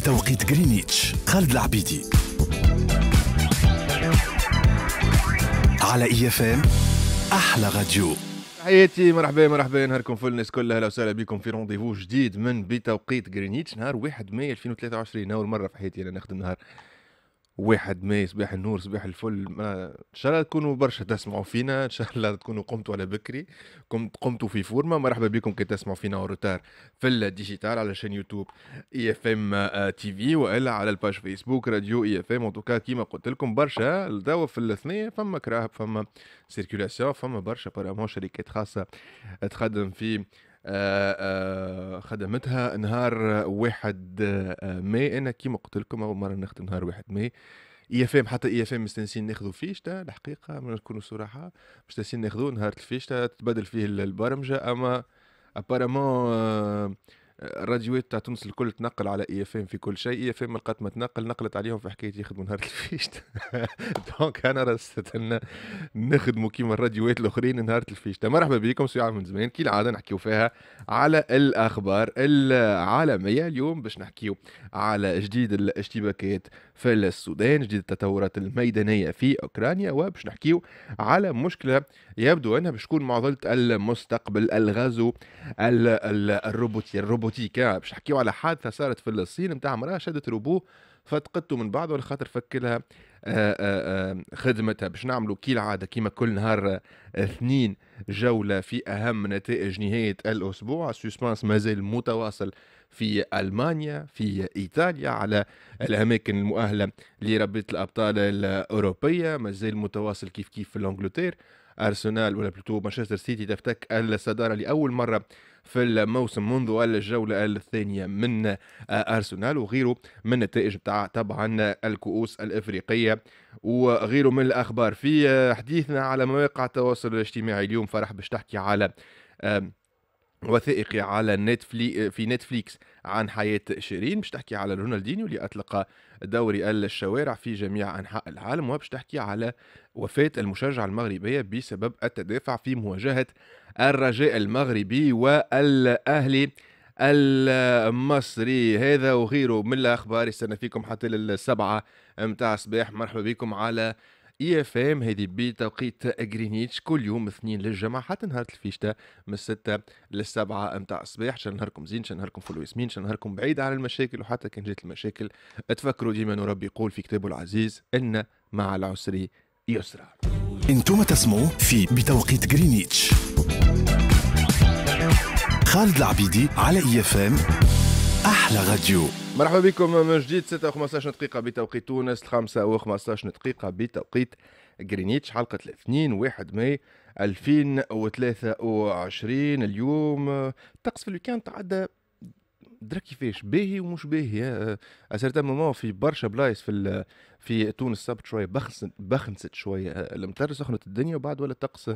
بتوقيت غرينيتش خالد العبيدي على اي اف ام احلى راديو حياتي مرحبا مرحبا نهاركم فل الناس كلها اهلا وسهلا بكم في رونديفو جديد من بتوقيت غرينيتش نهار 1 ماي 2023 اول مره في حياتي انا نخدم نهار واحد ماي صباح النور صباح الفل ما ان شاء الله تكونوا برشا تسمعوا فينا ان شاء الله تكونوا قمتوا على بكري قمت قمتوا في فورما مرحبا بكم كي تسمعوا فينا روتار في الديجيتال على شان يوتيوب اي اف ام تي في والا على الباج فيسبوك راديو اي اف ام اوتوكا كيما قلت لكم برشا توا في الاثنين فما كراهب فما سيركولاسيون فما برشا برامون شركات خاصه تخدم في آه، آه، خدمتها نهار واحد آه، ماي انا كيما قلت لكم اول مره نخدم نهار واحد ماي اي اف ام حتى اي اف ام مستنسين ناخذوا فيشتا الحقيقه ما نكونوا صراحه مستنسين ناخذوا نهار الفيشتا تبدل فيه البرمجه اما ابارامون الراديوات تاع تونس الكل تنقل على اي اف ام في كل شيء اي اف ام لقات ما تنقل نقلت عليهم في حكايه يخدموا نهار الفيشت دونك انا رست نخدموا كيما الراديوات الاخرين نهار الفيشت مرحبا بكم سي من زمان كي العاده نحكيو فيها على الاخبار العالميه اليوم باش نحكيو على جديد الاشتباكات في السودان جديد التطورات الميدانيه في اوكرانيا وباش نحكيو على مشكله يبدو انها باش تكون معضله المستقبل الغزو الروبوتي الروبوتي بوتيكا باش نحكيو على حادثه صارت في الصين نتاع مراه شدت روبو فتقته من بعض على خاطر فكلها آه، آه، آه، خدمتها باش نعملوا كي العاده كيما كل نهار اثنين جوله في اهم نتائج نهايه الاسبوع السوسبانس مازال متواصل في المانيا في ايطاليا على الاماكن المؤهله لربط الابطال الاوروبيه مازال متواصل كيف كيف في انجلترا ارسنال ولا بلوتو مانشستر سيتي تفتك الصداره لاول مره في الموسم منذ الجولة الثانية من آه، أرسنال وغيره من النتائج بتاع طبعا الكؤوس الإفريقية وغيره من الأخبار في آه، حديثنا على مواقع التواصل الاجتماعي اليوم فرح باش تحكي على وثائقي على نتفلي آه، في نتفليكس عن حياة شيرين باش تحكي على رونالدينيو اللي أطلق دوري الشوارع في جميع أنحاء العالم وباش تحكي على وفاة المشجعة المغربية بسبب التدافع في مواجهة الرجاء المغربي والأهلي المصري هذا وغيره من الأخبار يستنى فيكم حتى للسبعة متاع الصباح مرحبا بكم على اي اف ام هذه بتوقيت غرينيتش كل يوم اثنين للجمعه حتى نهار الفيشتا من الستة للسبعة متاع الصباح شن نهاركم زين شن نهاركم فلو ياسمين شن نهاركم بعيد عن المشاكل وحتى كان جات المشاكل تفكروا ديما انه ربي يقول في كتابه العزيز ان مع العسر يسرا انتم تسمعوا في بتوقيت غرينيتش خالد العبيدي على اي اف ام احلى راديو مرحبا بكم من جديد 6 و15 دقيقة بتوقيت تونس 5 و 15 دقيقة بتوقيت جرينيتش حلقة الاثنين 1 ماي 2023 اليوم الطقس في الويكاند تعدى درك كيفاش باهي ومش باهي اسيرتا آه، آه، مومون في برشا بلايص في في تونس السبت شويه بخنست بخنست شويه آه، المطر سخنت الدنيا وبعد ولا الطقس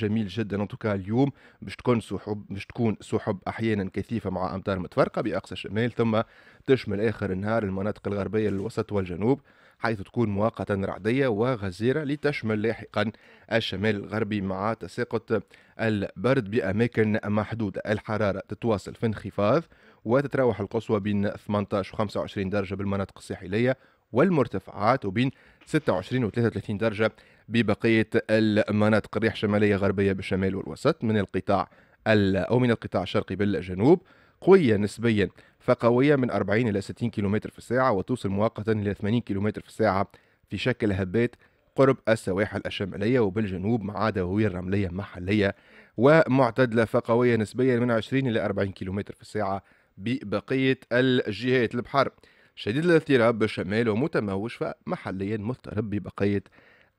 جميل جدا توكا اليوم باش تكون سحب باش تكون سحب احيانا كثيفه مع امطار متفرقه باقصى الشمال ثم تشمل اخر النهار المناطق الغربيه للوسط والجنوب حيث تكون مؤقتا رعدية وغزيرة لتشمل لاحقا الشمال الغربي مع تساقط البرد بأماكن محدودة الحرارة تتواصل في انخفاض وتتراوح القصوى بين 18 و 25 درجة بالمناطق الساحلية والمرتفعات وبين 26 و 33 درجة ببقية المناطق الريح شمالية غربية بالشمال والوسط من القطاع أو من القطاع الشرقي بالجنوب قوية نسبيا فقوية من 40 إلى 60 كم في الساعة وتوصل مؤقتا إلى 80 كم في الساعة في شكل هبات قرب السواحل الشمالية وبالجنوب مع دواوير رملية محلية ومعتدلة فقوية نسبيا من 20 إلى 40 كم في الساعة ببقية الجهات البحر شديد الاضطراب بالشمال ومتموج فمحليا مضطرب ببقية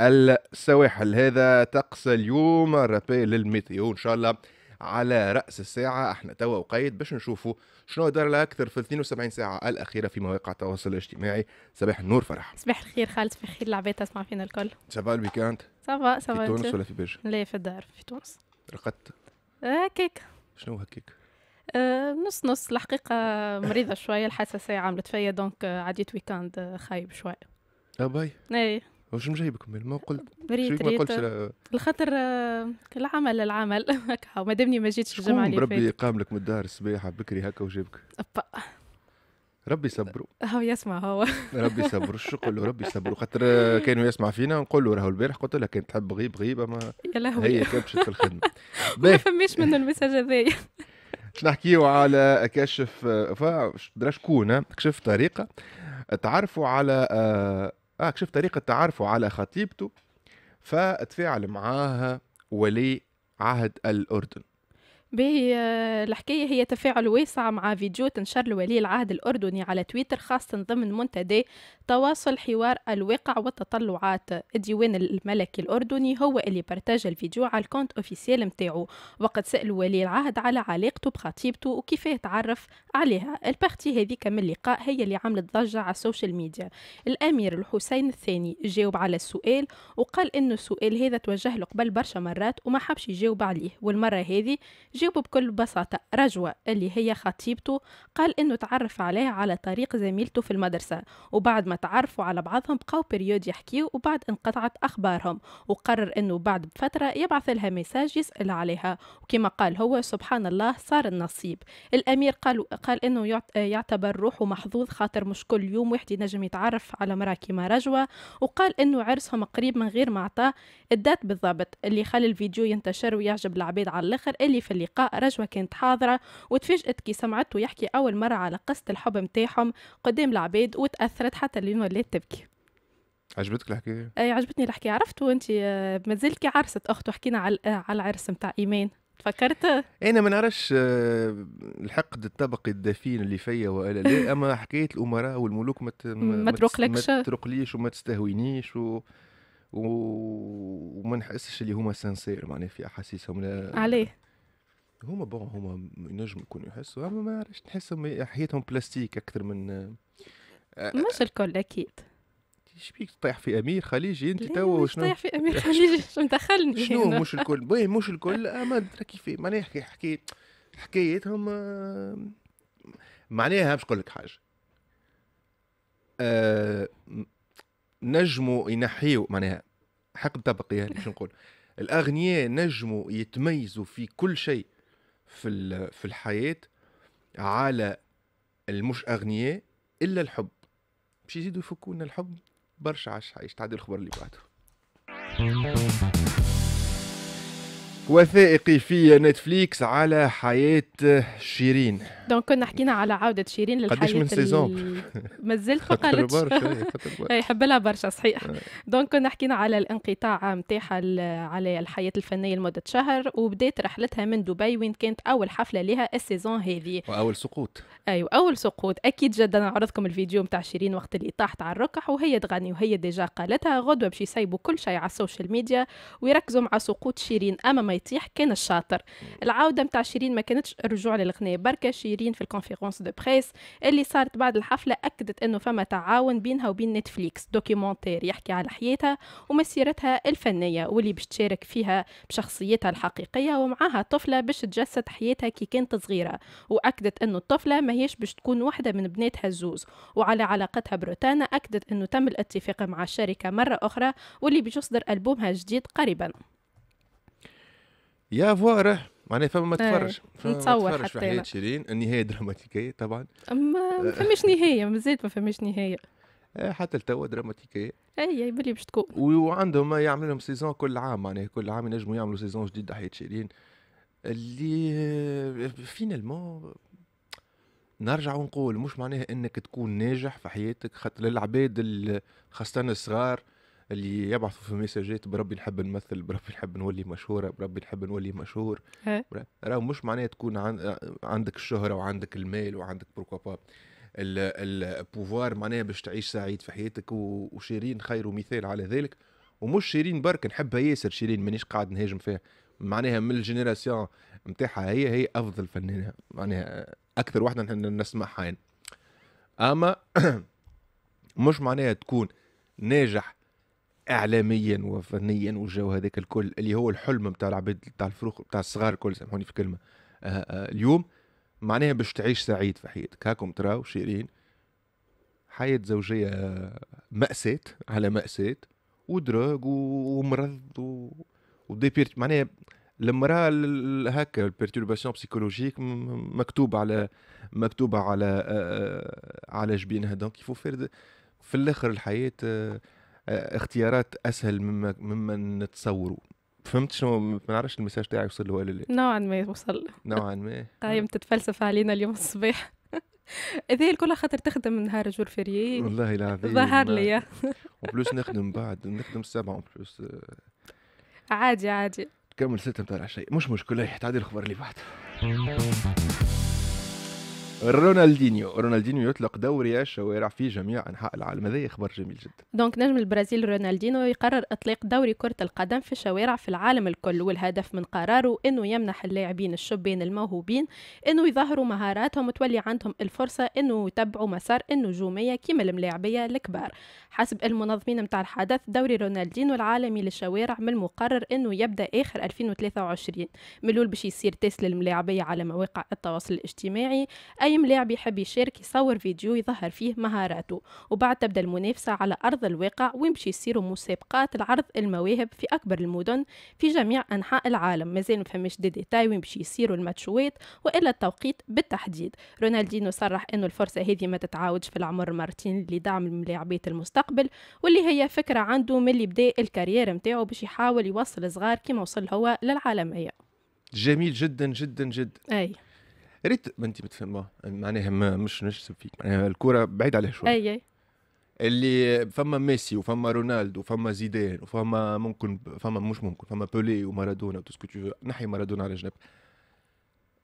السواحل هذا طقس اليوم الرابي للميتيو إن شاء الله على راس الساعه احنا توا وقيد باش نشوفوا شنو دار الاكثر في 72 ساعه الاخيره في مواقع التواصل الاجتماعي صباح النور فرح صباح الخير خالد صباح الخير العباد تسمع فينا الكل سافا الويكاند سافا سافا في تونس ولا في برج لا في الدار في تونس رقدت هكاك شنو هكاك أه نص نص الحقيقة مريضة شوية الحساسية عملت فيا دونك آه، عديت ويكاند آه، خايب شوية أباي إيه واش مجايبكم من ما قلت ريت ما قلتش الخاطر آه، العمل العمل هكا ما دامني ما جيتش الجمعه اللي فاتت ربي قام لك من الدار الصباح بكري هكا وجابك ربي يصبروا هو يسمع هو ربي يصبروا شو نقول له ربي يصبروا خاطر آه، كانوا يسمع فينا نقول له راهو البارح قلت لها كان تحب غيب يا لهوي هي كبشت في الخدمه ما فماش منه المسج هذايا نحكيو على كشف آه، فدرا شكون كشف طريقه تعرفوا على اه شوف طريقة تعرفه على خطيبته فتفاعل معاها ولي عهد الأردن باهي الحكاية هي تفاعل واسع مع فيديو تنشر لولي العهد الأردني على تويتر خاصة ضمن منتدى تواصل حوار الواقع والتطلعات الديوان الملكي الأردني هو اللي بارتاج الفيديو على الكونت أوفيسيال متاعو وقد سأل ولي العهد على علاقته بخطيبته وكيفاه تعرف عليها البارتي هذيك من اللقاء هي اللي عملت ضجة على السوشيال ميديا الأمير الحسين الثاني جاوب على السؤال وقال إنه السؤال هذا توجه له قبل برشا مرات وما حبش يجاوب عليه والمرة هذه جاوبوا بكل بساطة رجوة اللي هي خطيبته قال إنه تعرف عليه على طريق زميلته في المدرسة وبعد ما تعرفوا على بعضهم بقاو بريود يحكيو وبعد انقطعت أخبارهم وقرر إنه بعد بفترة يبعث لها ميساج يسأل عليها وكما قال هو سبحان الله صار النصيب الأمير قال قال إنه يعتبر روحه محظوظ خاطر مش كل يوم واحد ينجم يتعرف على مرأة كيما رجوة وقال إنه عرسهم قريب من غير ما عطاه الدات بالضبط اللي خلى الفيديو ينتشر ويعجب العبيد على الآخر اللي في اللي اللقاء رجوة كانت حاضرة وتفاجئت كي سمعته يحكي أول مرة على قصة الحب متاعهم قدام العباد وتأثرت حتى لين ولات تبكي عجبتك الحكايه؟ اي عجبتني الحكايه عرفت وانت آه، مازال كي عرست اخته حكينا على على العرس نتاع ايمان تفكرت انا ما نعرفش آه، الحقد الطبقي الدفين اللي فيا والا لا اما حكايه الامراء والملوك ما ما تروقلكش ما تروقليش وما تستهوينيش و... وما نحسش اللي هما سانسير معناها في احاسيسهم لا عليه هما بون هما ينجم يكونوا يحسوا اما ما عرفتش نحسهم حياتهم بلاستيك اكثر من آه، مش الكل اكيد ايش بيك تطيح في امير خليجي انت تو شنو تطيح في امير خليجي شنو دخلني شنو مش الكل باهي مش الكل اما تركي في معناها حكي حكي حكايتهم آه، معناها باش نقول لك حاجه أه نجموا ينحيوا معناها حق طبقي يعني باش نقول الاغنياء نجموا يتميزوا في كل شيء في في الحياه على المش اغنياء الا الحب باش يزيدوا يفكوا الحب برشا عاش عايش تعدي الخبر اللي بعده وثائقي في نتفليكس على حياة شيرين دونك كنا حكينا على عودة شيرين للحياة قداش من سيزون مازلت ما قالتش يحب لها برشا صحيح دونك آه. كنا حكينا على الانقطاع نتاعها على الحياة الفنية لمدة شهر وبدات رحلتها من دبي وين كانت أول حفلة لها السيزون هذه وأول سقوط أيوة أول سقوط أكيد جدا نعرضكم الفيديو نتاع شيرين وقت اللي طاحت على الركح وهي تغني وهي ديجا قالتها غدوة باش يسيبوا كل شيء على السوشيال ميديا ويركزوا مع سقوط شيرين أما ما يطيح كان الشاطر العوده نتاع شيرين ما كانتش الرجوع للغناء بركه شيرين في الكونفيرونس دو بريس اللي صارت بعد الحفله اكدت انه فما تعاون بينها وبين نتفليكس دوكيومونتير يحكي على حياتها ومسيرتها الفنيه واللي باش تشارك فيها بشخصيتها الحقيقيه ومعها طفله باش تجسد حياتها كي كانت صغيره واكدت انه الطفله ماهيش باش تكون واحده من بناتها الزوز وعلى علاقتها بروتانا اكدت انه تم الاتفاق مع الشركه مره اخرى واللي باش يصدر البومها الجديد قريبا يا فواره معناها فما ما إيه، تفرج فما نتصور تفرج في حياة شيرين النهاية دراماتيكية طبعا أما آه. ما فماش نهاية مازال ما فماش نهاية إيه، حتى لتوا دراماتيكية اي اي بلي باش تكون وعندهم يعملوا لهم سيزون كل عام معناها كل عام ينجموا يعملوا سيزون جديد حياة شيرين اللي فينالمون نرجع ونقول مش معناها انك تكون ناجح في حياتك خاطر العباد خاصة الصغار اللي يبعثوا في ميساجات بربي نحب نمثل بربي نحب نولي مشهوره بربي نحب نولي مشهور إيه. راهو مش معناها تكون عن... عندك الشهره وعندك المال وعندك بروكوبا البوفوار معناها باش تعيش سعيد في حياتك و... وشيرين خير مثال على ذلك ومش شيرين برك نحبها ياسر شيرين مانيش قاعد نهاجم فيها معناها من الجينيراسيون نتاعها هي هي افضل فنانه معناها اكثر واحده نسمعها يعني. اما مش معناها تكون ناجح اعلاميا وفنيا والجو هذاك الكل اللي هو الحلم نتاع العباد نتاع الفروخ نتاع الصغار الكل سامحوني في كلمه آه آه اليوم معناها باش تعيش سعيد في حياتك هاكم تراو شيرين حياة زوجية مأساة على مأساة ودراج ومرض و... ودي بيرت معناها المرأة هكا البيرتورباسيون بسيكولوجيك مكتوبة على مكتوبة على آه، آه، على جبينها دونك يفو في الاخر الحياة آه، اختيارات اسهل مما مما نتصوره فهمت شنو ما نعرفش المساج تاعي وصل له ولا لا نوعا ما وصل نوعا ما قايم طيب، تتفلسف علينا اليوم الصباح هذه الكل خاطر تخدم من نهار جور فيري والله العظيم ظهر لي وبلوس نخدم بعد نخدم السبعة وبلوس عادي عادي كمل ستة نتاع العشية مش مشكلة تعدي الخبر اللي بعد رونالدينيو رونالدينيو يطلق دوري الشوارع في جميع انحاء العالم هذا خبر جميل جدا دونك نجم البرازيل رونالدينيو يقرر اطلاق دوري كره القدم في الشوارع في العالم الكل والهدف من قراره انه يمنح اللاعبين الشبين الموهوبين انه يظهروا مهاراتهم وتولي عندهم الفرصه انه يتبعوا مسار النجوميه كما الملاعبيه الكبار حسب المنظمين متاع الحدث دوري رونالدينيو العالمي للشوارع من المقرر انه يبدا اخر 2023 ملول باش يصير تسل الملاعبيه على مواقع التواصل الاجتماعي اي دايم لاعب يحب يشارك يصور فيديو يظهر فيه مهاراته وبعد تبدا المنافسة على أرض الواقع ويمشي يصيروا مسابقات العرض المواهب في أكبر المدن في جميع أنحاء العالم مازال مفهمش دي ديتاي ويمشي يصيروا الماتشوات وإلا التوقيت بالتحديد رونالدينو صرح أنه الفرصة هذه ما تتعاودش في العمر مارتين لدعم الملاعبات المستقبل واللي هي فكرة عنده من اللي بدأ الكارير متاعو باش يحاول يوصل صغار كيما وصل هو للعالمية جميل جدا جدا جدا أي ريت آه، ما انت متفهمه معناها مش نشتم فيك معناها الكوره بعيد عليها شوي اي اللي فما ميسي وفما رونالدو وفما زيدان وفما ممكن فما مش ممكن فما بولي ومارادونا وتسكوتو نحي مارادونا على جنب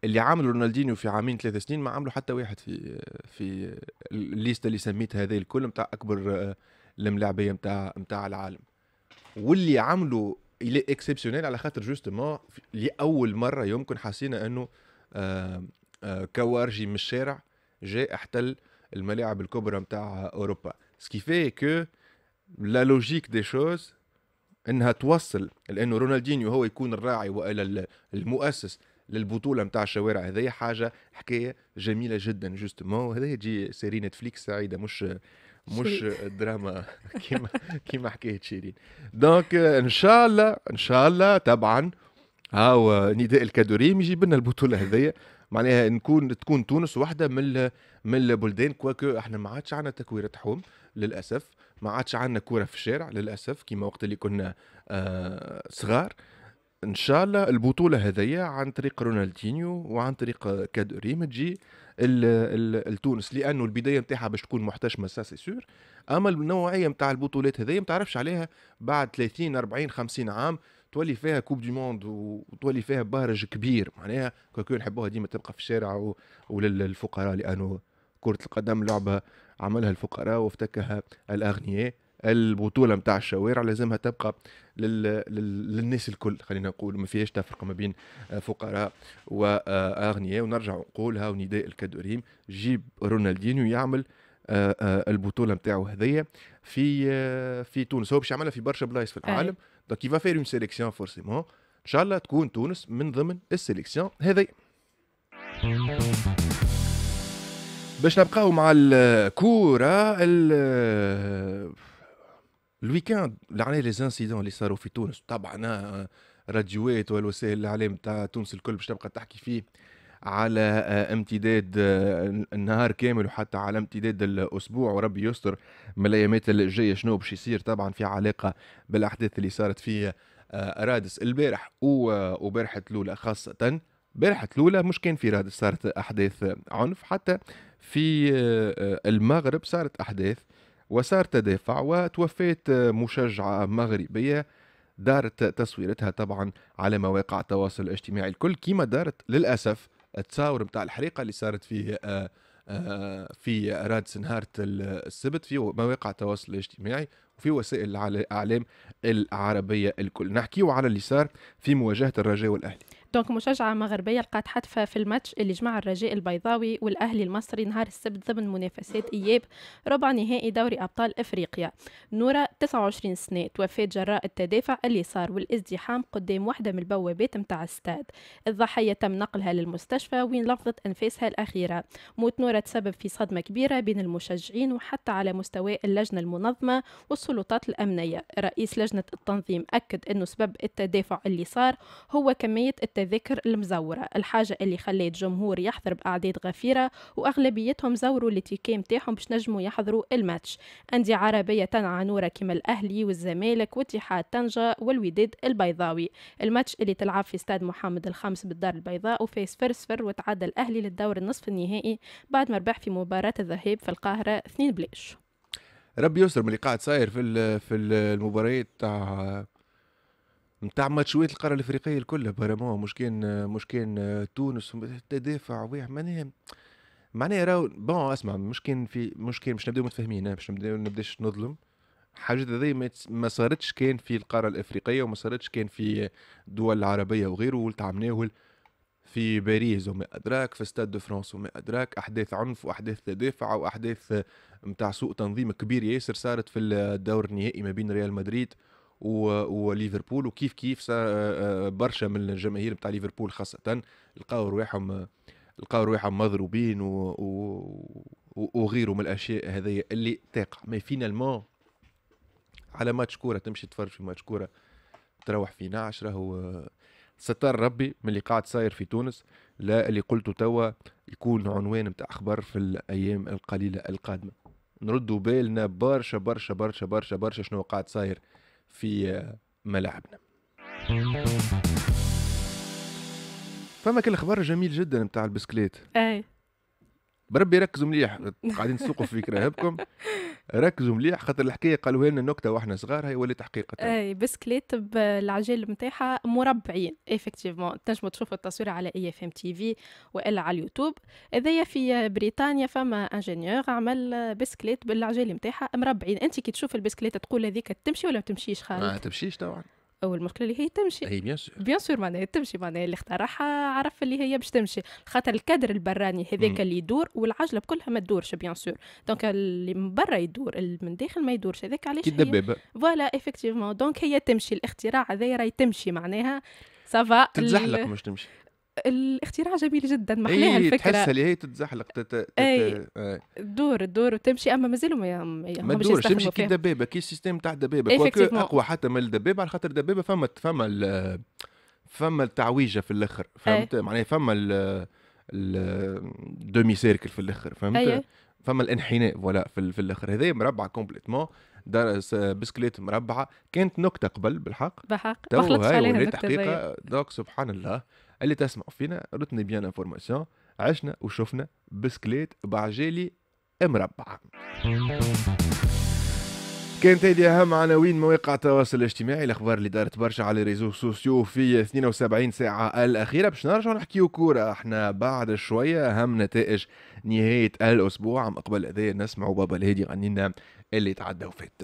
اللي عامل رونالدينيو في عامين ثلاثة سنين ما عملوا حتى واحد في في الليسته اللي سميتها هذه الكل نتاع اكبر آه، الملاعبيه نتاع نتاع العالم واللي عملوا الي اكسبسيونيل على خاطر جوستومون لاول مره يمكن حسينا انه آه، كوارجي من الشارع جاء احتل الملاعب الكبرى نتاع اوروبا سكي في كو لا لوجيك دي شوز انها توصل لانه رونالدينيو هو يكون الراعي والا المؤسس للبطوله نتاع الشوارع هذه حاجه حكايه جميله جدا جوستومون هذه تجي سيري نتفليكس سعيده مش مش دراما كيما كيما حكيت شيرين دونك ان شاء الله ان شاء الله طبعا هاو نداء الكادوريم يجيب لنا البطوله هذيا معناها نكون تكون تونس واحده من من البلدان كواكو احنا ما عادش عندنا تكويرة تحوم للاسف ما عادش عندنا كوره في الشارع للاسف كيما وقت اللي كنا آه صغار ان شاء الله البطوله هذيا عن طريق رونالدينيو وعن طريق آه، كادوريم تجي التونس لانه البدايه نتاعها باش تكون محتشمه سا سي سور اما النوعيه نتاع البطولات هذيا ما تعرفش عليها بعد 30 40 50 عام تولي فيها كوب دي موند وتولي فيها بهرج كبير معناها كوكو نحبوها ديما تبقى في الشارع و... وللفقراء لانه كرة القدم لعبة عملها الفقراء وافتكها الأغنياء البطولة نتاع الشوارع لازمها تبقى لل... لل... للناس الكل خلينا نقول ما فيهاش تفرقة ما بين فقراء وأغنياء ونرجع نقولها ونداء الكادوريم جيب رونالدينيو يعمل آه، آه، البطوله نتاعو هذيا في آه، في تونس هو باش يعملها في برشا بلايص في العالم دونك يفا فير اون سيليكسيون فورسيمون ان شاء الله تكون تونس من ضمن السيليكسيون هذي باش نبقاو مع الكوره الويكاند يعني لي زانسيدون اللي صاروا في تونس طبعا آه، راديوات والوسائل الاعلام تاع تونس الكل باش تبقى تحكي فيه على آه، امتداد آه، النهار كامل وحتى على امتداد الاسبوع وربي يستر من الايامات الجايه شنو باش يصير طبعا في علاقه بالاحداث اللي صارت في آه، رادس البارح وبارحه الاولى خاصه بارحة الأولى مش كان في رادس صارت أحداث عنف حتى في المغرب صارت أحداث وصار تدافع وتوفيت مشجعة مغربية دارت تصويرتها طبعا على مواقع التواصل الاجتماعي الكل كما دارت للأسف التساور بتاع الحريقه اللي صارت فيه آه، آه، في رادس نهار السبت في مواقع التواصل الاجتماعي وفي وسائل الاعلام العربيه الكل نحكيو على اللي صار في مواجهه الرجاء والاهلي دونك مشجعة مغربية لقات حتفة في الماتش اللي جمع الرجاء البيضاوي والأهلي المصري نهار السبت ضمن منافسات إياب ربع نهائي دوري أبطال إفريقيا نورا 29 سنة توفات جراء التدافع اللي صار والازدحام قدام واحدة من البوابات متاع الستاد الضحية تم نقلها للمستشفى وين لفظت أنفاسها الأخيرة موت نورا تسبب في صدمة كبيرة بين المشجعين وحتى على مستوى اللجنة المنظمة والسلطات الأمنية رئيس لجنة التنظيم أكد أنه سبب التدافع اللي صار هو كمية التدافع التذاكر المزورة الحاجة اللي خلات جمهور يحضر بأعداد غفيرة وأغلبيتهم زوروا الاتيكي متاعهم باش نجموا يحضروا الماتش أندية عربية تنعى نورة كما الأهلي والزمالك واتحاد طنجة والوداد البيضاوي الماتش اللي تلعب في استاد محمد الخامس بالدار البيضاء وفاز فرسفر وتعدى الأهلي للدور النصف النهائي بعد ما ربح في مباراة الذهاب في القاهرة 2 بلاش ربي يسر من اللي قاعد صاير في في المباريات تاع نتاع ماتشوات القاره الافريقيه الكل برموها مش كان مش كان تونس تدافع ويح معناها معناها راهو بون اسمع مش كان في مش كان باش نبداو متفاهمين باش نبداو نبداش نظلم حاجه هذه ما صارتش كان في القاره الافريقيه وما صارتش كان في الدول العربيه وغيره والتعامناول في باريس وما ادراك في ستاد دو فرانس وما ادراك احداث عنف واحداث تدافع واحداث نتاع سوء تنظيم كبير ياسر صارت في الدور النهائي ما بين ريال مدريد وليفربول وكيف كيف آه، آه، برشا من الجماهير بتاع ليفربول خاصه لقاو رواحهم لقاو رواحهم مضروبين و... و... وغيره من الاشياء هذيا اللي تقع مي فينالمون على ماتش كوره تمشي تفرج في ماتش كوره تروح فينا عشرة هو ستار ربي من اللي قاعد صاير في تونس لا اللي قلته توا يكون عنوان متاع اخبار في الايام القليله القادمه نردوا بالنا برشا برشا برشا برشا برشا شنو قاعد صاير في ملاعبنا فما كان الخبر جميل جدا نتاع البسكليت اي بربي ركزوا مليح قاعدين تسوقوا في كراهبكم ركزوا مليح خاطر الحكايه قالوها لنا نكته واحنا صغار هي ولات حقيقه اي بسكليت بالعجل نتاعها مربعين ايفيكتيفمون تنجموا تشوفوا التصوير على اي اف ام تي في والا على اليوتيوب هذايا في بريطانيا فما انجينيور عمل بسكليت بالعجل نتاعها مربعين انت كي تشوف البسكليت تقول هذيك تمشي ولا ما تمشيش خالد؟ ما تمشيش طبعا اول مشكله اللي هي تمشي اي بيان سور بيان سور معناها تمشي معناها اللي اخترعها عرف اللي هي باش تمشي خاطر الكادر البراني هذاك اللي يدور والعجله بكلها ما تدورش بيان سور دونك اللي من برا يدور اللي من داخل ما يدورش هذاك علاش كي الدبابه فوالا افكتيفمون دونك هي تمشي الاختراع هذايا راهي تمشي معناها سافا تتزحلق مش تمشي الاختراع جميل جدا محلاها إيه، الفكره تحسها اللي هي تتزحلق تت... تت... اي تدور إيه. تدور وتمشي اما مازالوا ما ما تدورش تمشي كي دبابه كي السيستم تاع الدبابه اقوى حتى من الدبابه على خاطر الدبابه فما فما فما التعويجه في الاخر إيه. فهمت معناها فما الدومي سيركل في الاخر فهمت أيوة. فما الانحناء فوالا في, في الاخر هذايا مربعه كومبليتمون درس بسكليت مربعه كانت نكته قبل بالحق بالحق تو هاي حقيقه دوك سبحان الله اللي تسمعوا فينا رتني بيان انفورماسيون عشنا وشفنا بسكليت بعجالي مربع كانت هذه اهم عناوين مواقع التواصل الاجتماعي الاخبار اللي دارت برشا على ريزو سوسيو في 72 ساعه الاخيره باش نرجعوا نحكيو كوره احنا بعد شويه اهم نتائج نهايه الاسبوع عم قبل هذايا نسمعوا بابا الهادي غنينا اللي تعدى وفات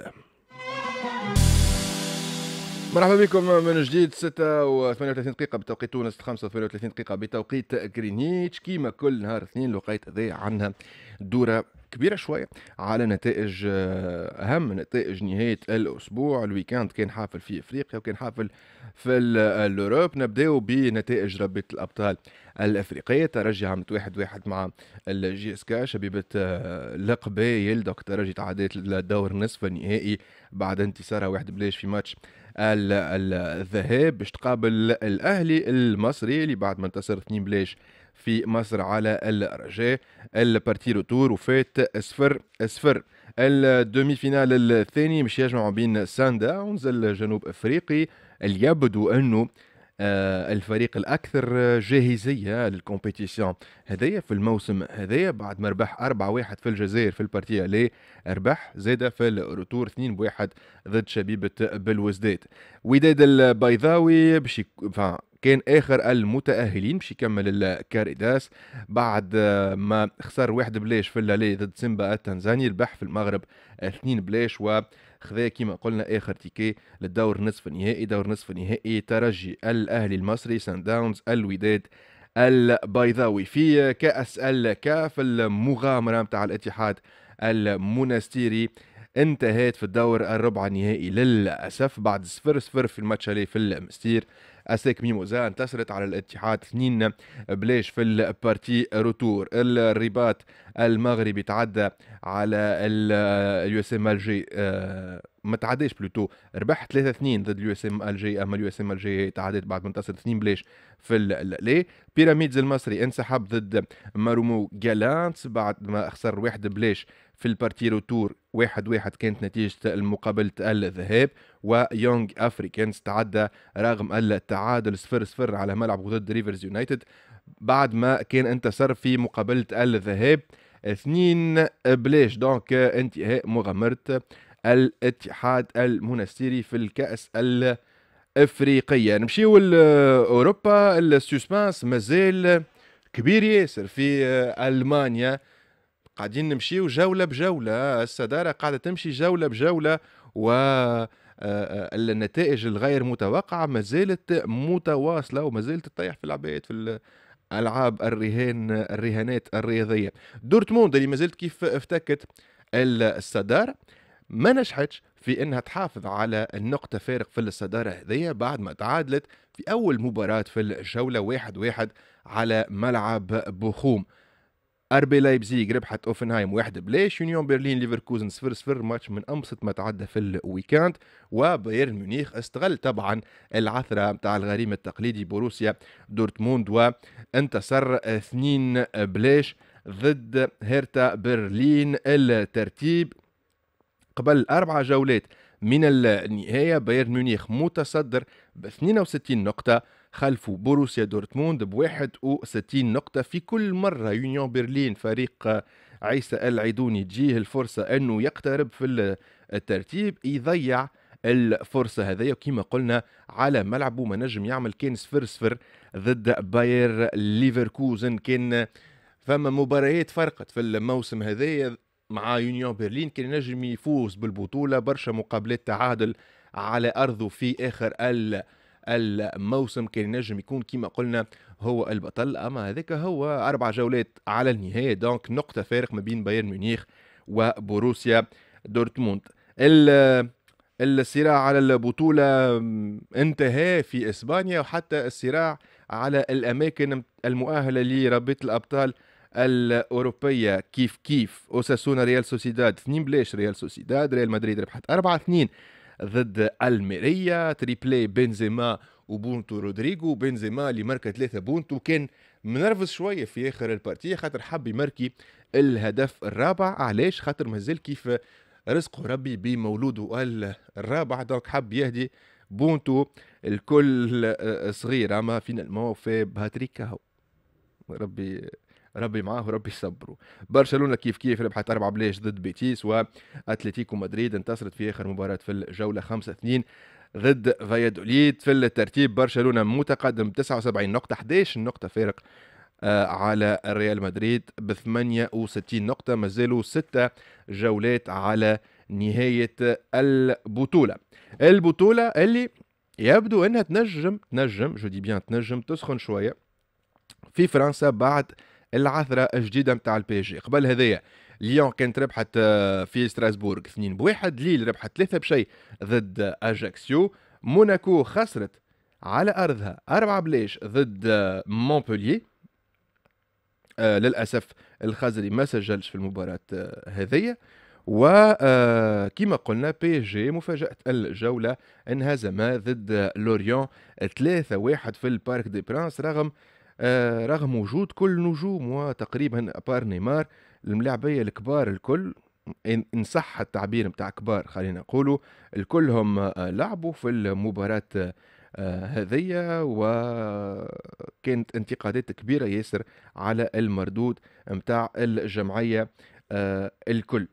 مرحبا بكم من جديد 6 و 38 دقيقة بتوقيت تونس 5 و 38 دقيقة بتوقيت غرينيتش كيما كل نهار اثنين لقيت هذايا عندنا دورة كبيرة شوية على نتائج آه، أهم نتائج نهاية الأسبوع الويكاند كان حافل في إفريقيا وكان حافل في آه، الأوروب نبداو بنتائج ربة الأبطال الأفريقية ترجي عملت واحد واحد مع الجي اس كا شبيبة القبايل آه، دوك ترجي تعادلت الدور نصف النهائي بعد انتصارها واحد بلاش في ماتش الذهاب باش تقابل الاهلي المصري اللي بعد ما انتصر 2 بلاش في مصر على الرجاء البارتي روتور وفات صفر صفر الدومي فينال الثاني مش يجمع بين ساندا ونزل جنوب افريقي اللي يبدو انه آه، الفريق الاكثر جاهزيه للكومبيتيسيون هذايا في الموسم هذايا بعد ما ربح 4-1 في الجزائر في البارتي لي ربح زاد في الروتور 2-1 ضد شبيبه بالوزداد وداد البيضاوي باش كان اخر المتاهلين باش يكمل الكاريداس بعد آه، ما خسر واحد بلاش في اللالي ضد سيمبا التنزاني ربح في المغرب اثنين بلاش وخذا كما قلنا اخر تيكي للدور نصف النهائي دور نصف النهائي ترجي الاهلي المصري سان داونز الوداد البيضاوي في كاس الكاف المغامره نتاع الاتحاد المنستيري انتهت في الدور الربع النهائي للاسف بعد 0 0 في الماتش اللي في المستير اساك ميموزا انتصرت على الاتحاد 2 بلاش في البارتي روتور الرباط المغربي تعدى على اليو اس ام الجي آه، ما تعداش بلوتو ربح 3 2 ضد اليو اس ام الجي اما اليو اس ام الجي تعادت بعد ما انتصرت 2 بلاش في اللي بيراميدز المصري انسحب ضد مارومو جالانتس بعد ما خسر واحد بلاش في البارتي روتور واحد واحد كانت نتيجة المقابلة الذهاب ويونغ افريكانز تعدى رغم التعادل صفر صفر على ملعب ضد ريفرز يونايتد بعد ما كان انتصر في مقابلة الذهاب اثنين بلاش دونك انتهاء مغامرة الاتحاد المنستيري في الكأس الافريقية نمشيو لأوروبا السوسبانس مازال كبير ياسر في ألمانيا قاعدين نمشيو جوله بجوله الصداره قاعده تمشي جوله بجوله و آه، آه، النتائج الغير متوقعه ما زالت متواصله وما زالت تطيح في العبايات في العاب الرهان الرهانات الرياضيه دورتموند اللي ما زالت كيف افتكت الصداره ما نجحتش في انها تحافظ على النقطة فارق في الصدارة هذية بعد ما تعادلت في أول مباراة في الجولة واحد واحد على ملعب بوخوم اربي لايبزيغ ربحت اوفنهايم واحد بلاش يونيون برلين ليفركوزن 0 0 ماتش من امسط ما تعدى في الويكاند وبايرن ميونيخ استغل طبعا العثرة نتاع الغريم التقليدي بوروسيا دورتموند وانتصر اثنين بلاش ضد هيرتا برلين الترتيب قبل أربع جولات من النهاية بايرن ميونيخ متصدر ب 62 نقطة خلفوا بوروسيا دورتموند ب 61 نقطة في كل مرة يونيون برلين فريق عيسى العيدوني تجيه الفرصة أنه يقترب في الترتيب يضيع الفرصة هذيا وكما قلنا على ملعبه ما نجم يعمل كان صفر صفر ضد باير ليفركوزن كان فما مباريات فرقت في الموسم هذايا مع يونيون برلين كان نجم يفوز بالبطولة برشا مقابلات تعادل على أرضه في آخر ال الموسم كان ينجم يكون كما قلنا هو البطل اما هذاك هو اربع جولات على النهايه دونك نقطه فارق ما بين بايرن ميونخ وبروسيا دورتموند الصراع على البطوله انتهى في اسبانيا وحتى الصراع على الاماكن المؤهله لرابطه الابطال الاوروبيه كيف كيف اوساسونا ريال سوسيداد 2 بلاش ريال سوسيداد ريال مدريد ربحت 4 2 ضد الميريا تريبلي بنزيما وبونتو رودريغو بنزيما اللي ماركا ثلاثة بونتو كان منرفز شويه في اخر البارتيه خاطر حب يماركي الهدف الرابع علاش خاطر مازال كيف رزقه ربي بمولوده الرابع دونك حب يهدي بونتو الكل آه، صغير اما فينا المو في بهاتريك هو ربي ربي معاه وربي يصبره برشلونه كيف كيف ربحت اربعه بليش ضد بيتيس واتلتيكو مدريد انتصرت في اخر مباراه في الجوله 5 2 ضد فيادوليد في الترتيب برشلونه متقدم 79 نقطه 11 نقطه فارق آه، على ريال مدريد ب 68 نقطه مازالوا سته جولات على نهايه البطوله البطوله اللي يبدو انها تنجم تنجم جو دي بيان تنجم تسخن شويه في فرنسا بعد العثره الجديده نتاع البي جي قبل هذايا ليون كانت ربحت آه، في ستراسبورغ 2 بواحد ليل ربحت 3 بشيء ضد اجاكسيو موناكو خسرت على ارضها 4 بلاش ضد آه، مونبوليي آه للاسف الخزري ما سجلش في المباراه آه هذية آه، وكما قلنا بي جي مفاجأة الجولة انهزم ضد لوريون 3-1 في البارك دي برانس رغم آه، رغم وجود كل نجوم تقريبا ابار نيمار الملاعبيه الكبار الكل ان صح التعبير نتاع كبار خلينا نقولوا الكلهم آه، لعبوا في المباراه آه، هذية وكانت انتقادات كبيرة ياسر على المردود متاع الجمعية الكل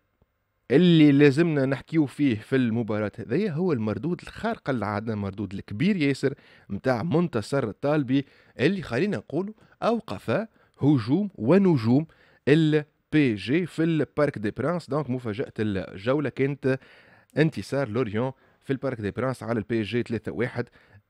اللي لازمنا نحكيو فيه في المباراة هذيا هو المردود الخارق العادة المردود الكبير ياسر متاع منتصر الطالبي اللي خلينا نقولوا أوقف هجوم ونجوم البي جي في البارك دي برانس دونك مفاجأة الجولة كانت انتصار لوريون في البارك دي برانس على البي جي 3-1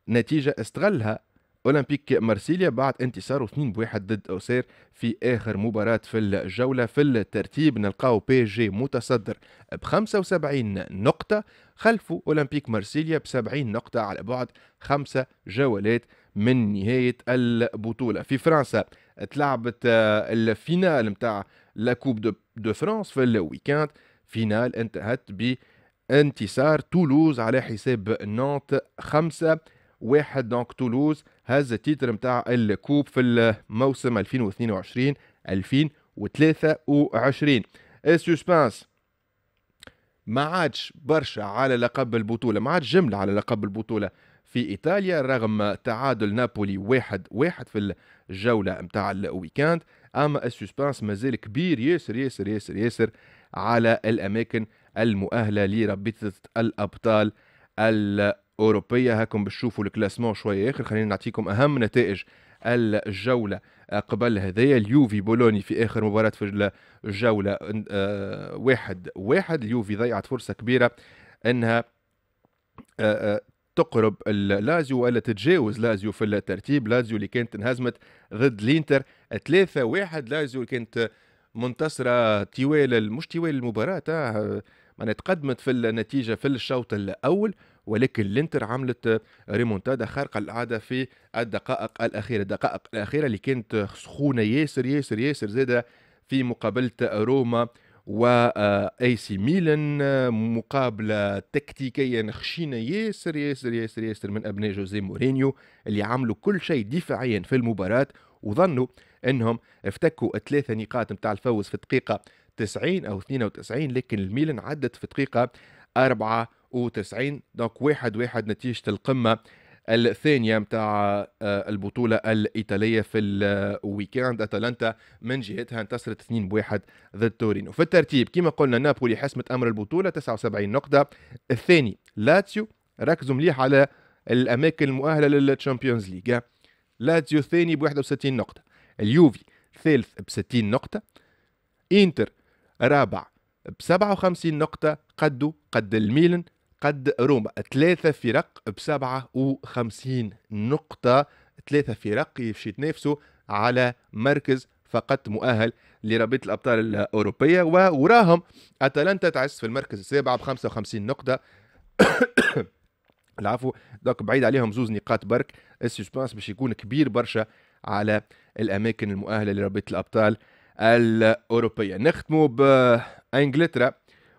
نتيجة استغلها اولمبيك مارسيليا بعد انتصاره 2 بواحد ضد اوسير في اخر مباراه في الجوله في الترتيب نلقاو بي جي متصدر ب 75 نقطه خلفه اولمبيك مارسيليا ب 70 نقطه على بعد خمسه جولات من نهايه البطوله في فرنسا تلعبت آه، الفينال نتاع لا كوب دو فرانس في الويكاند فينال انتهت ب انتصار تولوز على حساب نانت خمسة واحد دونك تولوز هز التيتر نتاع الكوب في الموسم 2022 2023 السوسبانس ما عادش برشا على لقب البطوله ما عادش جمله على لقب البطوله في ايطاليا رغم تعادل نابولي واحد واحد في الجوله نتاع الويكاند اما السوسبانس مازال كبير ياسر ياسر ياسر ياسر على الاماكن المؤهله لربطه الابطال أوروبية هاكم بتشوفوا الكلاسمون شوية آخر خلينا نعطيكم أهم نتائج الجولة قبل هذايا اليوفي بولوني في آخر مباراة في الجولة آه، واحد واحد اليوفي ضيعت فرصة كبيرة أنها آه، آه، تقرب لازيو ولا تتجاوز لازيو في الترتيب لازيو اللي كانت انهزمت ضد الانتر 3 1 لازيو اللي كانت منتصره طوال مش طوال المباراه معناها تقدمت في النتيجه في الشوط الاول ولكن الانتر عملت ريمونتادا خارقه للعاده في الدقائق الاخيره الدقائق الاخيره اللي كانت سخونه ياسر ياسر ياسر زاده في مقابله روما اي آه، سي ميلان مقابله تكتيكيا خشينه ياسر ياسر ياسر ياسر من ابناء جوزي مورينيو اللي عملوا كل شيء دفاعيا في المباراه وظنوا انهم افتكوا ثلاثه نقاط نتاع الفوز في الدقيقه 90 او 92 لكن الميلان عدت في دقيقه 94 دونك واحد واحد نتيجة القمة الثانية متاع آه، البطولة الإيطالية في الويكاند أتلانتا من جهتها انتصرت 2 بواحد ضد تورينو في الترتيب كما قلنا نابولي حسمت أمر البطولة 79 نقطة الثاني لاتسيو ركزوا مليح على الأماكن المؤهلة للتشامبيونز ليغا لاتسيو الثاني ب 61 نقطة اليوفي ثالث ب 60 نقطة انتر رابع ب 57 نقطة قدوا قد الميلان قد روما ثلاثة فرق بسبعة وخمسين نقطة ثلاثة فرق باش يتنافسوا على مركز فقط مؤهل لرابطة الأبطال الأوروبية ووراهم أتلانتا تعز في المركز السابع ب 55 نقطة العفو دوك بعيد عليهم زوز نقاط برك السسبانس باش يكون كبير برشا على الأماكن المؤهلة لرابطة الأبطال الأوروبية نختموا بإنجلترا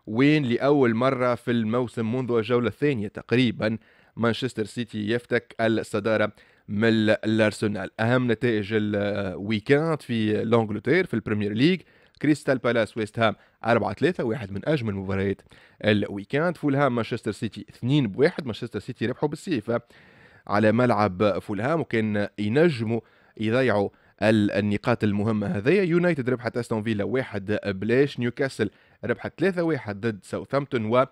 وين لأول مرة في الموسم منذ الجولة الثانية تقريبا مانشستر سيتي يفتك الصدارة من الأرسنال أهم نتائج الويكاند في لونجلتير في البريمير ليج كريستال بالاس ويست هام 4 3 واحد من اجمل مباريات الويكاند فولهام مانشستر سيتي 2 بواحد مانشستر سيتي ربحوا بالسيفه على ملعب فولهام وكان ينجموا يضيعوا النقاط المهمه هذيا يونايتد ربحت استون فيلا واحد بلاش نيوكاسل ربحت ثلاثة واحد ضد ساوثامبتون و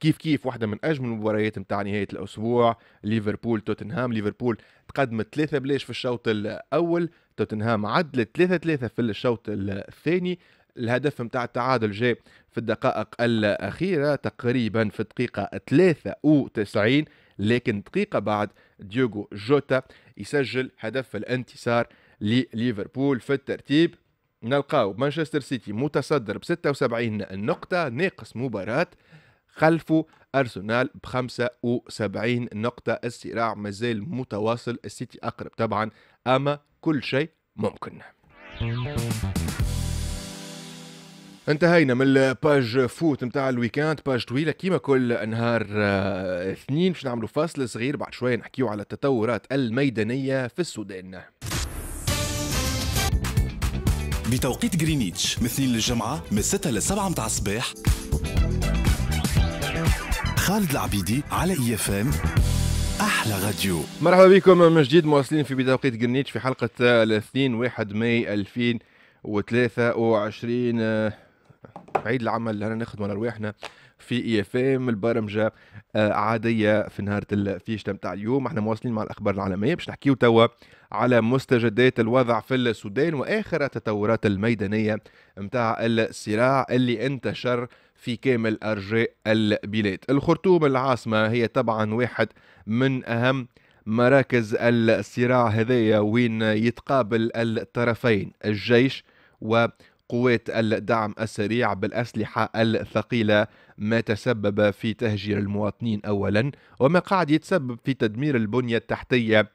كيف كيف واحدة من أجمل المباريات نتاع نهاية الأسبوع ليفربول توتنهام ليفربول تقدمت ثلاثة بلاش في الشوط الأول توتنهام عدلت ثلاثة ثلاثة في الشوط الثاني الهدف نتاع التعادل جاء في الدقائق الأخيرة تقريبا في الدقيقة 93 لكن دقيقة بعد ديوغو جوتا يسجل هدف الانتصار لليفربول في الترتيب نلقاو مانشستر سيتي متصدر ب 76 نقطة ناقص مباراة خلفه أرسنال ب 75 نقطة الصراع مازال متواصل السيتي أقرب طبعا أما كل شيء ممكن انتهينا من الباج فوت نتاع الويكاند باج طويله كيما كل نهار آه، اثنين باش نعملوا فاصل صغير بعد شويه نحكيو على التطورات الميدانيه في السودان بتوقيت غرينيتش من اثنين للجمعة من 6 ل 7 متاع الصباح خالد العبيدي على اي اف ام احلى راديو مرحبا بكم من جديد مواصلين في بتوقيت غرينيتش في حلقة الاثنين 1 ماي 2023 آه، عيد العمل اللي نخدم على رواحنا في اي اف ام البرمجه آه، عاديه في نهار الفيشتا متاع اليوم احنا مواصلين مع الاخبار العالميه باش نحكيو توا على مستجدات الوضع في السودان واخر التطورات الميدانيه متاع الصراع اللي انتشر في كامل ارجاء البلاد. الخرطوم العاصمه هي طبعا واحد من اهم مراكز الصراع هذايا وين يتقابل الطرفين الجيش وقوات الدعم السريع بالأسلحة الثقيلة ما تسبب في تهجير المواطنين أولا وما قاعد يتسبب في تدمير البنية التحتية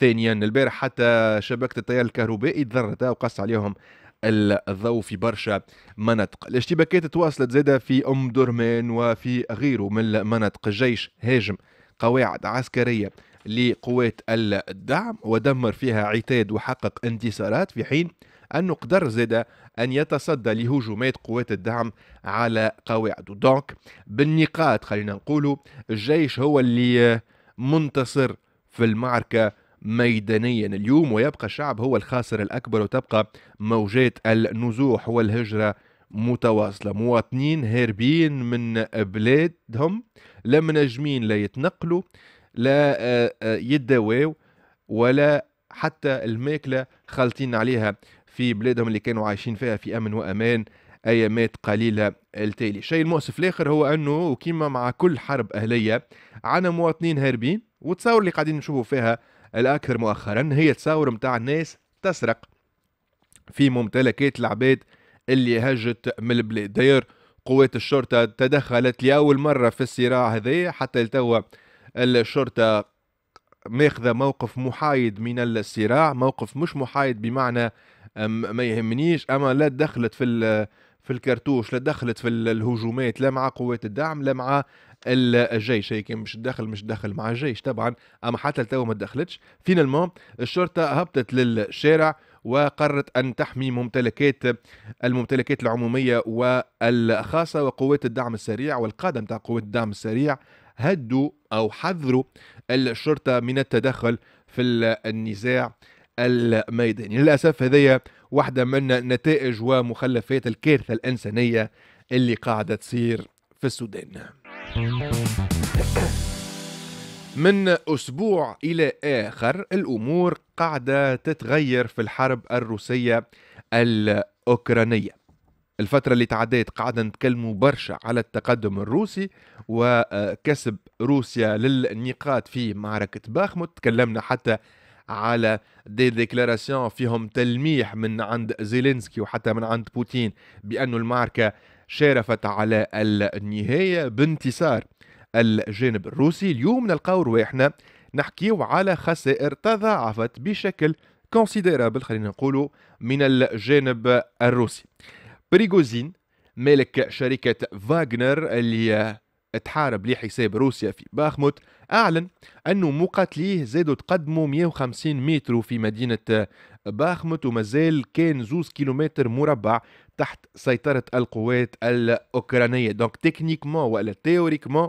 ثانيا البارح حتى شبكه التيار الكهربائي تضررت وقص عليهم الضوء في برشا مناطق الاشتباكات تواصلت زادة في أم درمان وفي غيره من المناطق الجيش هاجم قواعد عسكرية لقوات الدعم ودمر فيها عتاد وحقق انتصارات في حين أنه قدر زادة أن يتصدى لهجومات قوات الدعم على قواعده دونك بالنقاط خلينا نقولوا الجيش هو اللي منتصر في المعركة ميدانيا اليوم ويبقى الشعب هو الخاسر الأكبر وتبقى موجات النزوح والهجرة متواصلة مواطنين هاربين من بلادهم لا منجمين لا يتنقلوا لا آه، آه، يداواو ولا حتى الماكلة خالطين عليها في بلادهم اللي كانوا عايشين فيها في أمن وأمان ايامات قليله التالي الشيء المؤسف الاخر هو انه وكما مع كل حرب اهليه عنا مواطنين هاربين وتصور اللي قاعدين نشوفوا فيها الاكثر مؤخرا هي تصاور متاع الناس تسرق في ممتلكات العباد اللي هجت من البلاد داير قوات الشرطة تدخلت لأول مرة في الصراع هذا حتى لتوا الشرطة ماخذة موقف محايد من الصراع موقف مش محايد بمعنى ما يهمنيش أما لا دخلت في في الكرتوش لا دخلت في الهجومات لا مع قوات الدعم لا مع الجيش هي كان مش تدخل مش تدخل مع الجيش طبعا اما حتى لتو ما تدخلتش فينالمون الشرطه هبطت للشارع وقررت ان تحمي ممتلكات الممتلكات العموميه والخاصه وقوات الدعم السريع والقاده نتاع قوات الدعم السريع هدوا او حذروا الشرطه من التدخل في النزاع الميداني للاسف هذه واحده من نتائج ومخلفات الكارثه الانسانيه اللي قاعده تصير في السودان من أسبوع إلى آخر الأمور قاعدة تتغير في الحرب الروسية الأوكرانية الفترة اللي تعديت قاعدة نتكلموا برشا على التقدم الروسي وكسب روسيا للنقاط في معركة باخموت تكلمنا حتى على دي ديكلاراسيون فيهم تلميح من عند زيلينسكي وحتى من عند بوتين بأن المعركة شارفت على النهاية بانتصار الجانب الروسي اليوم نلقاو رواحنا نحكيو على خسائر تضاعفت بشكل كونسيديرابل خلينا نقولوا من الجانب الروسي بريغوزين مالك شركة فاغنر اللي تحارب لحساب روسيا في باخموت أعلن أن مقاتليه زادوا تقدموا 150 متر في مدينة باخموت ومازال كان زوز كيلومتر مربع تحت سيطرة القوات الأوكرانية دونك تكنيكمون ولا تيوريكمون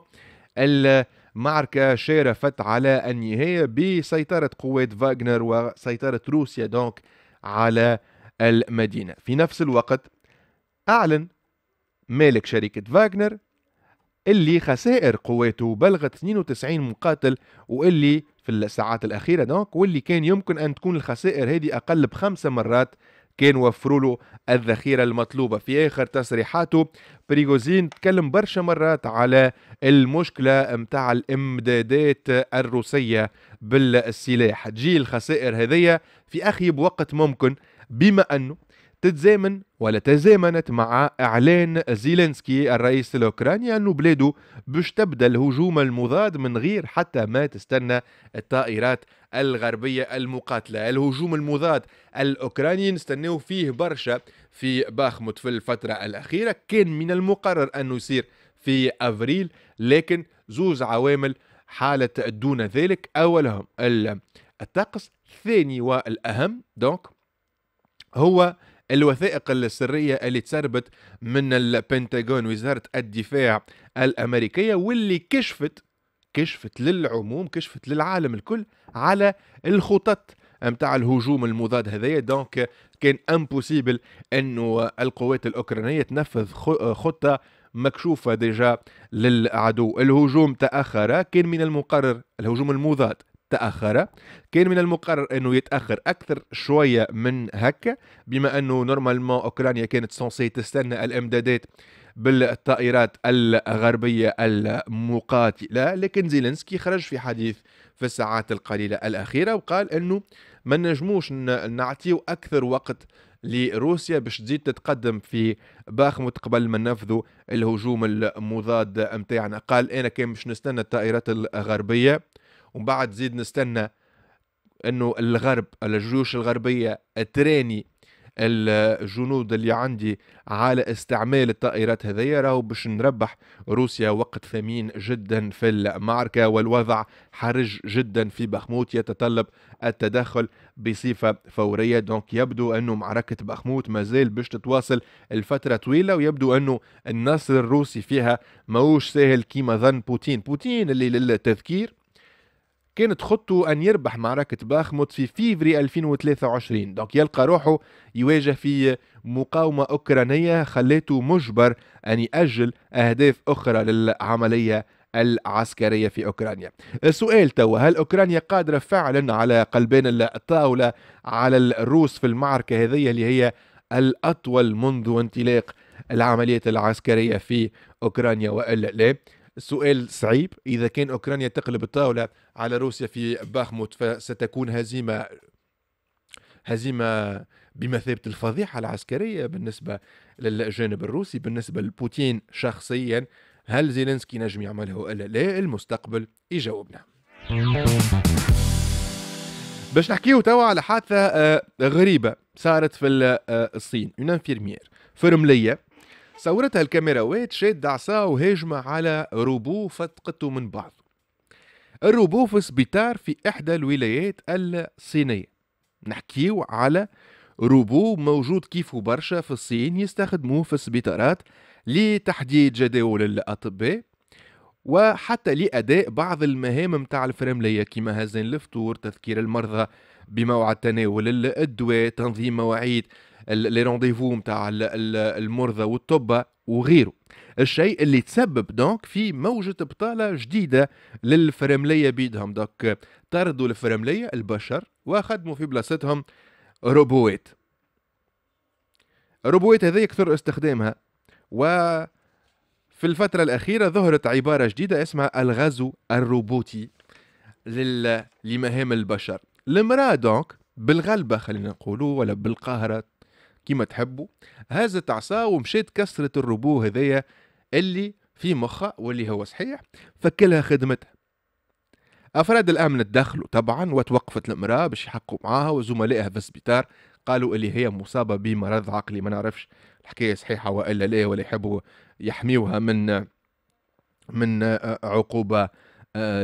المعركة شارفت على النهاية بسيطرة قوات فاغنر وسيطرة روسيا دونك على المدينة في نفس الوقت أعلن مالك شركة فاغنر اللي خسائر قواته بلغت 92 مقاتل واللي في الساعات الأخيرة دونك واللي كان يمكن أن تكون الخسائر هذه أقل بخمس مرات كان وفروا له الذخيرة المطلوبة في آخر تصريحاته بريغوزين تكلم برشا مرات على المشكلة متاع الإمدادات الروسية بالسلاح تجي الخسائر هذية في أخيب وقت ممكن بما أنه تتزامن ولا تزامنت مع اعلان زيلينسكي الرئيس الاوكراني انه بلاده باش تبدا الهجوم المضاد من غير حتى ما تستنى الطائرات الغربيه المقاتله، الهجوم المضاد الاوكراني نستناو فيه برشا في باخمت في الفتره الاخيره، كان من المقرر انه يصير في افريل لكن زوز عوامل حالت دون ذلك اولهم الطقس، الثاني والاهم دونك هو الوثائق السرية اللي تسربت من البنتاغون وزارة الدفاع الأمريكية واللي كشفت كشفت للعموم كشفت للعالم الكل على الخطط متاع الهجوم المضاد هذايا دونك كان امبوسيبل انه القوات الاوكرانيه تنفذ خطه مكشوفه ديجا للعدو الهجوم تاخر كان من المقرر الهجوم المضاد تاخر كان من المقرر انه يتاخر اكثر شويه من هكا بما انه نورمالمون اوكرانيا كانت سونسي تستنى الامدادات بالطائرات الغربيه المقاتله لكن زيلينسكي خرج في حديث في الساعات القليله الاخيره وقال انه ما نجموش نعطيو اكثر وقت لروسيا باش تزيد تتقدم في باخ قبل ما نفذوا الهجوم المضاد نتاعنا قال إيه، انا كان باش نستنى الطائرات الغربيه ومن بعد زيد نستنى انه الغرب الجيوش الغربيه تراني الجنود اللي عندي على استعمال الطائرات هذيا راهو باش نربح روسيا وقت ثمين جدا في المعركة والوضع حرج جدا في بخموت يتطلب التدخل بصفة فورية دونك يبدو أنه معركة بخموت مازال باش تتواصل الفترة طويلة ويبدو أنه النصر الروسي فيها ماهوش ساهل كيما ظن بوتين بوتين اللي للتذكير كانت خطته أن يربح معركة باخموت في فيفري 2023 دونك يلقى روحه يواجه في مقاومة أوكرانية خليته مجبر أن يأجل أهداف أخرى للعملية العسكرية في أوكرانيا السؤال توا هل أوكرانيا قادرة فعلا على قلبين الطاولة على الروس في المعركة هذه اللي هي الأطول منذ انطلاق العمليات العسكرية في أوكرانيا وإلا لا السؤال صعيب إذا كان أوكرانيا تقلب الطاولة على روسيا في باخموت فستكون هزيمه هزيمه بمثابه الفضيحه العسكريه بالنسبه للجانب الروسي بالنسبه لبوتين شخصيا هل زيلينسكي نجم يعملها ولا لا المستقبل يجاوبنا باش نحكيو توا على حادثه آه، غريبه صارت في آه، الصين اون انفيرمير فرمليه صورتها الكاميراوات شاد عصا وهاجمه على روبو فتقته من بعض الروبو في سبيتار في إحدى الولايات الصينية نحكيو على روبو موجود كيف برشا في الصين يستخدموه في السبيطارات لتحديد جداول الأطباء وحتى لأداء بعض المهام متاع الفرملية كما هزين الفطور تذكير المرضى بموعد تناول الدواء تنظيم مواعيد لي رونديفو متاع المرضى والطبة وغيره الشيء اللي تسبب دونك في موجة بطالة جديدة للفرملية بيدهم دونك طردوا الفرملية البشر وخدموا في بلاصتهم روبوات الروبوات هذه يكثر استخدامها و في الفترة الأخيرة ظهرت عبارة جديدة اسمها الغزو الروبوتي لل... لمهام البشر المرأة دونك بالغلبة خلينا نقولوا ولا بالقهرة كيما تحبوا هزت عصا ومشيت كسرت الربو هذايا اللي في مخها واللي هو صحيح فكلها خدمتها افراد الامن تدخلوا طبعا وتوقفت المراه باش يحقوا معاها وزملائها في السبيطار قالوا اللي هي مصابه بمرض عقلي ما نعرفش الحكايه صحيحه والا لا ولا يحبوا يحميوها من من عقوبه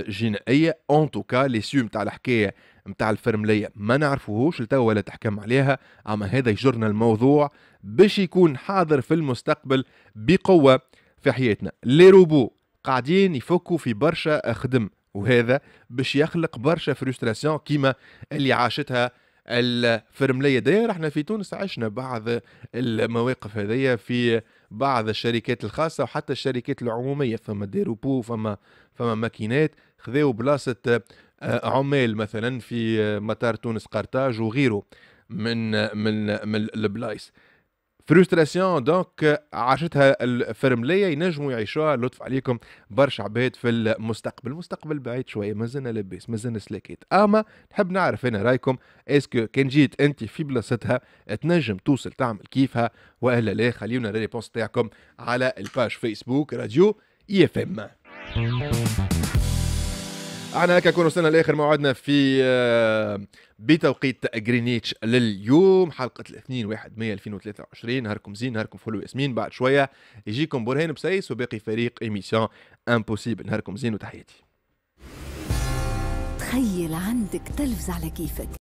جنائيه اون توكا لي سيو نتاع الحكايه نتاع الفرمليه ما نعرفوهوش لتوا ولا تحكم عليها اما هذا يجرنا الموضوع باش يكون حاضر في المستقبل بقوه في حياتنا لي روبو قاعدين يفكوا في برشا خدم وهذا باش يخلق برشا فرستراسيون كيما اللي عاشتها الفرمليه داير احنا في تونس عشنا بعض المواقف هذيا في بعض الشركات الخاصة وحتى الشركات العمومية فما ديروبو فما فما ماكينات خذاو بلاصة آه، عمال مثلا في آه، مطار تونس قرطاج وغيره من من من البلايص فرستراسيون دونك euh, عاشتها الفرمليه ينجموا يعيشوها لطف عليكم برشا عباد في المستقبل المستقبل بعيد شويه مازلنا لاباس مازلنا سلاكيت اما نحب نعرف انا رايكم اسكو كان جيت انت في بلاصتها تنجم توصل تعمل كيفها والا لا خليونا ريبونس تاعكم على الباج فيسبوك راديو اي اف ام احنا هكا نكون وصلنا لاخر موعدنا في آه، بتوقيت جرينيتش لليوم حلقه الاثنين 1 مايو 2023 نهاركم زين نهاركم فلو ياسمين بعد شويه يجيكم برهان بسيس وباقي فريق ايميسيون امبوسيبل نهاركم زين وتحياتي تخيل عندك تلفز على كيفك